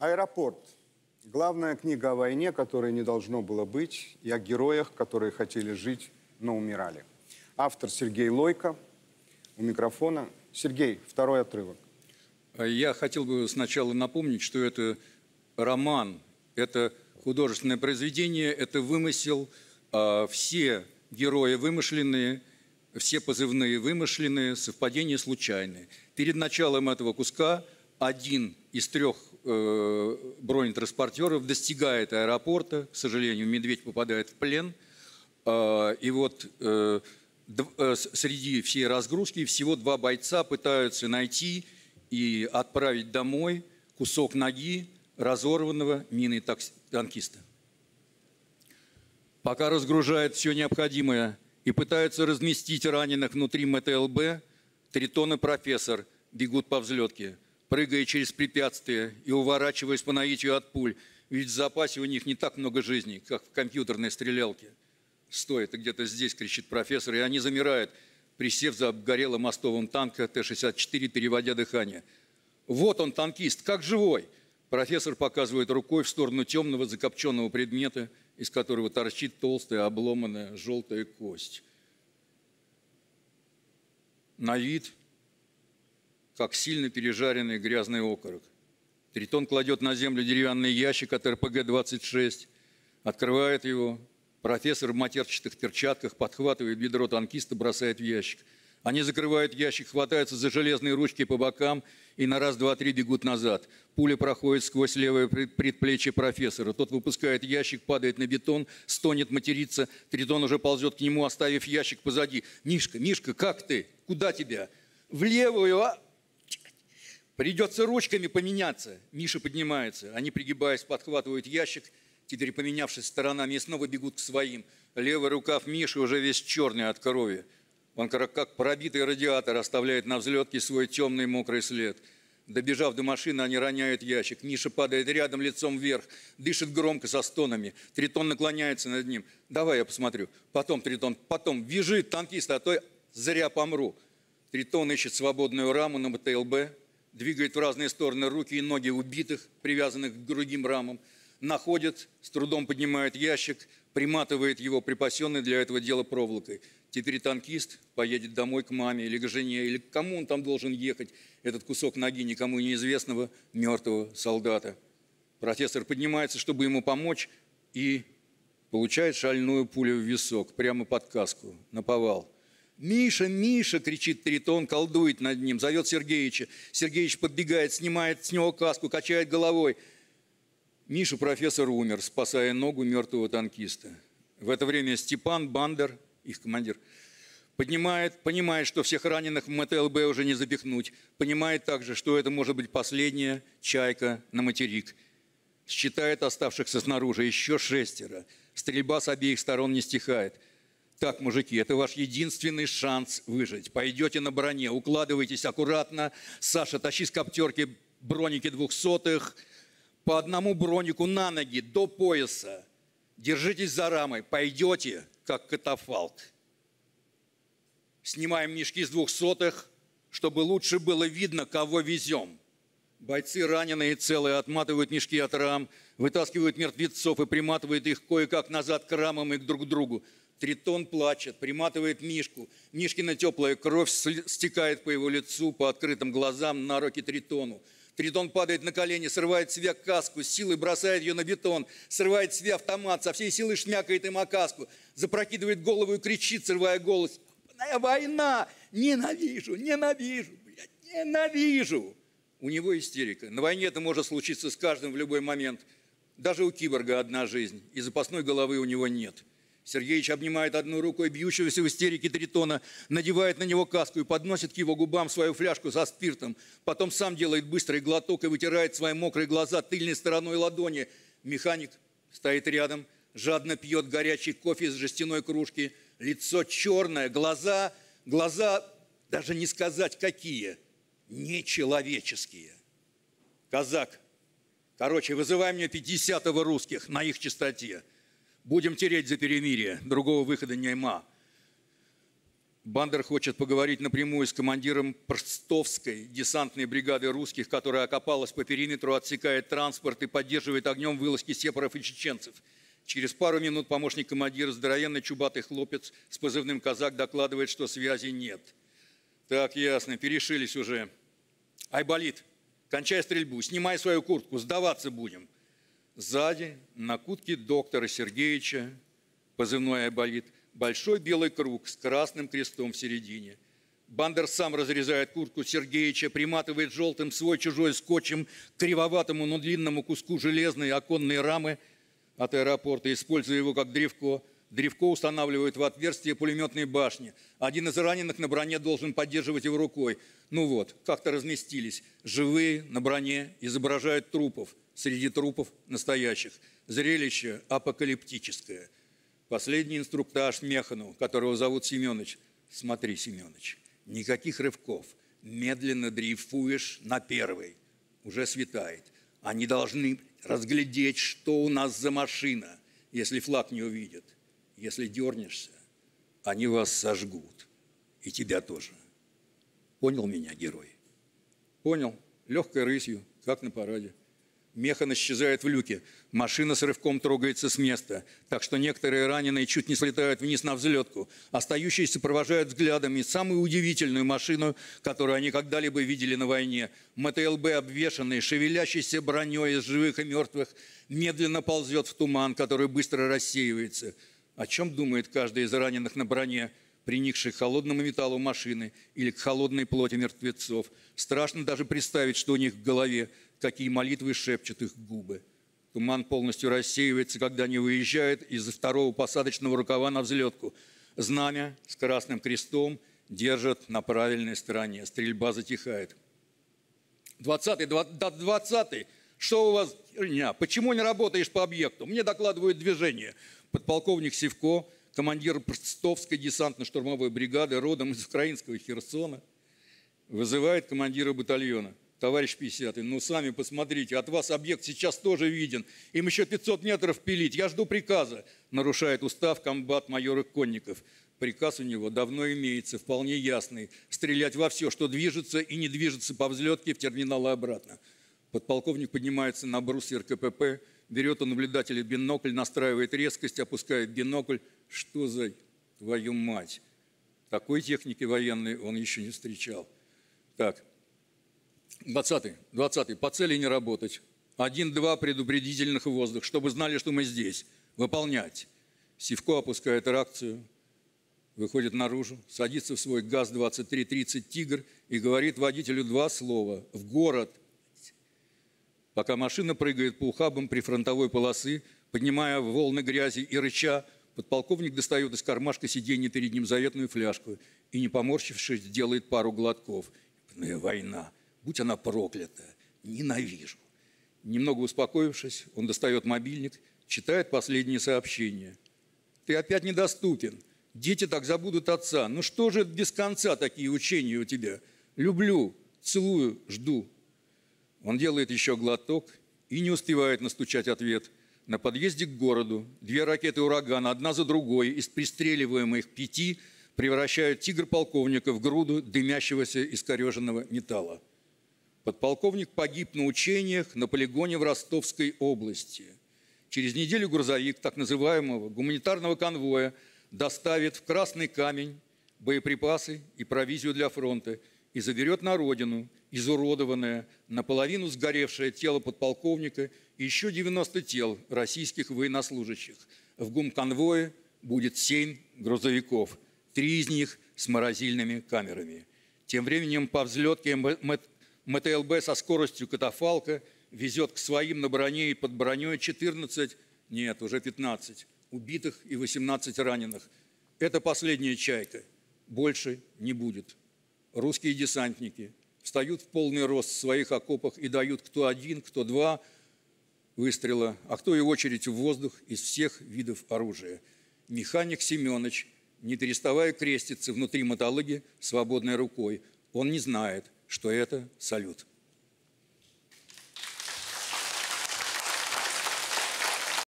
Аэропорт. Главная книга о войне, которой не должно было быть, и о героях, которые хотели жить, но умирали. Автор Сергей Лойко. У микрофона. Сергей, второй отрывок. Я хотел бы сначала напомнить, что это роман, это художественное произведение, это вымысел. А, все герои вымышленные, все позывные вымышленные, совпадения случайные. Перед началом этого куска – один из трех э, бронетранспортеров достигает аэропорта. К сожалению, медведь попадает в плен. А, и вот э, э, среди всей разгрузки всего два бойца пытаются найти и отправить домой кусок ноги разорванного миной танкиста. Пока разгружает все необходимое и пытаются разместить раненых внутри МТЛБ, Тритон и профессор бегут по взлетке – прыгая через препятствия и уворачиваясь по наитию от пуль, ведь в запасе у них не так много жизней, как в компьютерной стрелялке. «Стой, ты где-то здесь!» – кричит профессор, и они замирают, присев за обгорелым мостовым танка Т-64, переводя дыхание. «Вот он, танкист, как живой!» Профессор показывает рукой в сторону темного закопченного предмета, из которого торчит толстая обломанная желтая кость. На вид как сильно пережаренный грязный окорок. Тритон кладет на землю деревянный ящик от РПГ-26, открывает его. Профессор в матерчатых перчатках подхватывает бедро танкиста, бросает в ящик. Они закрывают ящик, хватаются за железные ручки по бокам и на раз, два, три бегут назад. Пуля проходит сквозь левое предплечье профессора. Тот выпускает ящик, падает на бетон, стонет, матерится. Тритон уже ползет к нему, оставив ящик позади. «Мишка, Мишка, как ты? Куда тебя?» «В левую, а?» Придется ручками поменяться. Миша поднимается. Они, пригибаясь, подхватывают ящик. Теперь, поменявшись сторонами, и снова бегут к своим. Левый рукав Миши уже весь черный от крови. Он, как пробитый радиатор, оставляет на взлетке свой темный мокрый след. Добежав до машины, они роняют ящик. Миша падает рядом, лицом вверх, дышит громко со стонами. Тритон наклоняется над ним. «Давай я посмотрю». Потом Тритон, потом «Вяжи, танкист, а то я зря помру». Тритон ищет свободную раму на БТЛБ, двигает в разные стороны руки и ноги убитых, привязанных к другим рамам, находит, с трудом поднимает ящик, приматывает его припасенной для этого дела проволокой. Теперь танкист поедет домой к маме или к жене, или к кому он там должен ехать, этот кусок ноги никому неизвестного мертвого солдата. Профессор поднимается, чтобы ему помочь, и получает шальную пулю в висок, прямо под каску, на повал – «Миша, Миша!» – кричит Тритон, колдует над ним, зовет Сергеича. Сергеич подбегает, снимает с него каску, качает головой. Миша профессор умер, спасая ногу мертвого танкиста. В это время Степан Бандер, их командир, поднимает, понимает, что всех раненых в МТЛБ уже не запихнуть, понимает также, что это может быть последняя чайка на материк. Считает оставшихся снаружи еще шестеро. Стрельба с обеих сторон не стихает – так, мужики, это ваш единственный шанс выжить. Пойдете на броне, укладывайтесь аккуратно. Саша, тащи с коптерки броники двухсотых. По одному бронику на ноги, до пояса. Держитесь за рамой, пойдете, как катафалк. Снимаем мешки с двухсотых, чтобы лучше было видно, кого везем. Бойцы раненые целые отматывают мешки от рам, вытаскивают мертвецов и приматывают их кое-как назад к рамам и друг к другу. Тритон плачет, приматывает Мишку. Мишкина теплая кровь стекает по его лицу, по открытым глазам, на руки Тритону. Тритон падает на колени, срывает себе каску, с силой бросает ее на бетон, срывает себе автомат, со всей силы шмякает им о каску, запрокидывает голову и кричит, срывая голос. «Война! Ненавижу! Ненавижу! Блядь, ненавижу!» У него истерика. На войне это может случиться с каждым в любой момент. Даже у киборга одна жизнь, и запасной головы у него нет – Сергеевич обнимает одной рукой бьющегося в истерике Тритона, надевает на него каску и подносит к его губам свою фляжку со спиртом. Потом сам делает быстрый глоток и вытирает свои мокрые глаза тыльной стороной ладони. Механик стоит рядом, жадно пьет горячий кофе из жестяной кружки. Лицо черное, глаза, глаза даже не сказать какие, нечеловеческие. Казак, короче, вызывай мне 50-го русских на их чистоте. Будем тереть за перемирие, другого выхода нема. Бандер хочет поговорить напрямую с командиром Простовской десантной бригады русских, которая окопалась по периметру, отсекает транспорт и поддерживает огнем вылазки сепаров и чеченцев. Через пару минут помощник командира, здоровенный чубатый хлопец с позывным «Казак» докладывает, что связи нет. Так, ясно, перешились уже. Айболит, кончай стрельбу, снимай свою куртку, сдаваться будем. Сзади на кутке доктора Сергеевича, позывной Айболит, большой белый круг с красным крестом в середине. Бандер сам разрезает куртку Сергеевича, приматывает желтым свой чужой скотчем к кривоватому, но длинному куску железной оконной рамы от аэропорта, используя его как древко – Древко устанавливают в отверстие пулеметной башни. Один из раненых на броне должен поддерживать его рукой. Ну вот, как-то разместились. Живые на броне изображают трупов. Среди трупов настоящих. Зрелище апокалиптическое. Последний инструктаж Механу, которого зовут Семенович. Смотри, Семенович, никаких рывков. Медленно дрейфуешь на первый. Уже светает. Они должны разглядеть, что у нас за машина, если флаг не увидят если дернешься, они вас сожгут. И тебя тоже. Понял меня, герой? Понял. Легкой рысью, как на параде. Механ исчезает в люке. Машина с рывком трогается с места. Так что некоторые раненые чуть не слетают вниз на взлетку. Остающиеся провожают взглядами самую удивительную машину, которую они когда-либо видели на войне. МТЛБ, обвешанный, шевелящийся броней из живых и мертвых, медленно ползет в туман, который быстро рассеивается – о чем думает каждый из раненых на броне, приникший к холодному металлу машины или к холодной плоти мертвецов. Страшно даже представить, что у них в голове, какие молитвы шепчут их губы. Туман полностью рассеивается, когда они выезжают из второго посадочного рукава на взлетку. Знамя с красным крестом держат на правильной стороне. Стрельба затихает. 20-й, 20-й, что у вас херня? Почему не работаешь по объекту? Мне докладывают движение. Подполковник Сивко, командир Простовской десантно-штурмовой бригады, родом из украинского Херсона, вызывает командира батальона. Товарищ 50 ну сами посмотрите, от вас объект сейчас тоже виден. Им еще 500 метров пилить, я жду приказа. Нарушает устав комбат майора Конников. Приказ у него давно имеется, вполне ясный. Стрелять во все, что движется и не движется по взлетке в терминал обратно. Подполковник поднимается на брусья РКПП, берет у наблюдателя бинокль, настраивает резкость, опускает бинокль. Что за твою мать? Такой техники военной он еще не встречал. Так, 20-й, 20-й, по цели не работать. Один-два предупредительных воздух, чтобы знали, что мы здесь. Выполнять. Сивко опускает реакцию, выходит наружу, садится в свой ГАЗ-2330 «Тигр» и говорит водителю два слова «в город», пока машина прыгает по ухабам при фронтовой полосы, поднимая волны грязи и рыча, подполковник достает из кармашка сиденья перед ним заветную фляжку и, не поморщившись, делает пару глотков. Война, будь она проклята, ненавижу. Немного успокоившись, он достает мобильник, читает последнее сообщение. «Ты опять недоступен. Дети так забудут отца. Ну что же без конца такие учения у тебя? Люблю, целую, жду, он делает еще глоток и не успевает настучать ответ. На подъезде к городу две ракеты урагана, одна за другой, из пристреливаемых пяти превращают тигр-полковника в груду дымящегося искореженного металла. Подполковник погиб на учениях на полигоне в Ростовской области. Через неделю грузовик так называемого гуманитарного конвоя доставит в Красный Камень боеприпасы и провизию для фронта – и заберет на родину изуродованное, наполовину сгоревшее тело подполковника и еще 90 тел российских военнослужащих. В гум гумконвое будет 7 грузовиков, три из них с морозильными камерами. Тем временем по взлетке МТЛБ э, э, со скоростью катафалка везет к своим на броне и под броней 14, нет, уже 15, убитых и 18 раненых. Это последняя чайка. Больше не будет русские десантники встают в полный рост в своих окопах и дают кто один, кто два выстрела, а кто и очередь в воздух из всех видов оружия. Механик Семенович, не переставая креститься внутри мотологи свободной рукой, он не знает, что это салют.